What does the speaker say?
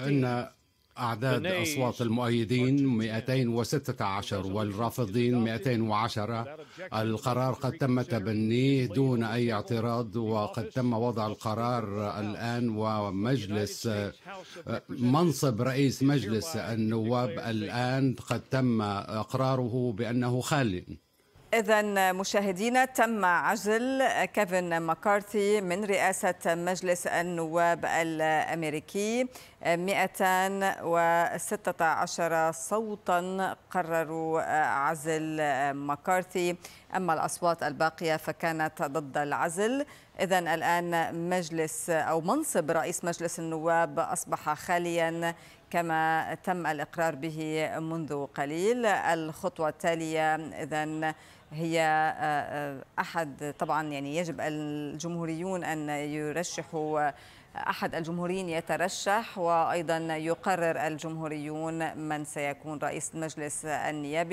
أن أعداد أصوات المؤيدين 216 والرافضين 210 القرار قد تم تبنيه دون أي اعتراض وقد تم وضع القرار الآن ومجلس آه، منصب رئيس مجلس النواب الآن قد تم إقراره بأنه خالي إذا مشاهدينا تم عزل كيفن مكارثي من رئاسة مجلس النواب الأمريكي 216 صوتا قرروا عزل مكارثي أما الأصوات الباقية فكانت ضد العزل إذا الآن مجلس أو منصب رئيس مجلس النواب أصبح خاليا كما تم الإقرار به منذ قليل الخطوة التالية إذا هي آه، آه، أحد طبعا يعني يجب الجمهوريون أن يرشحوا آه، أحد الجمهوريين يترشح وأيضا يقرر الجمهوريون من سيكون رئيس المجلس النيابي